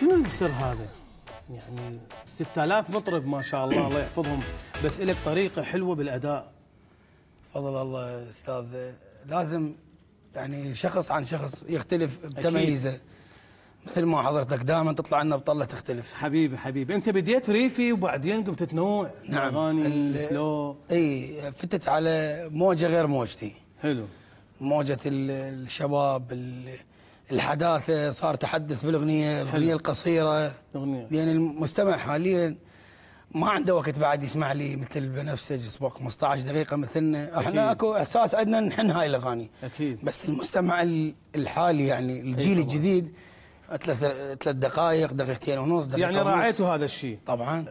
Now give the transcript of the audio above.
شنو السر هذا؟ يعني 6000 مطرب ما شاء الله الله يحفظهم بس لك طريقه حلوه بالاداء فضل الله استاذ لازم يعني شخص عن شخص يختلف بتميزه أكيد. مثل ما حضرتك دائما تطلع لنا بطله تختلف حبيبي حبيبي انت بديت ريفي وبعدين قمت تنوع نعم اغاني السلو اي فتت على موجه غير موجتي حلو موجه الشباب الحداثه صار تحدث بالاغنيه الاغنيه القصيره اغنيه لان يعني المستمع حاليا ما عنده وقت بعد يسمع لي مثل البنفسج سبق 15 دقيقه مثلنا احنا اكو احساس عندنا نحن هاي الاغاني اكيد بس المستمع الحالي يعني الجيل الجديد ثلاث ثلاث دقائق دقيقتين ونص دقيقة يعني راعيتوا هذا الشيء طبعا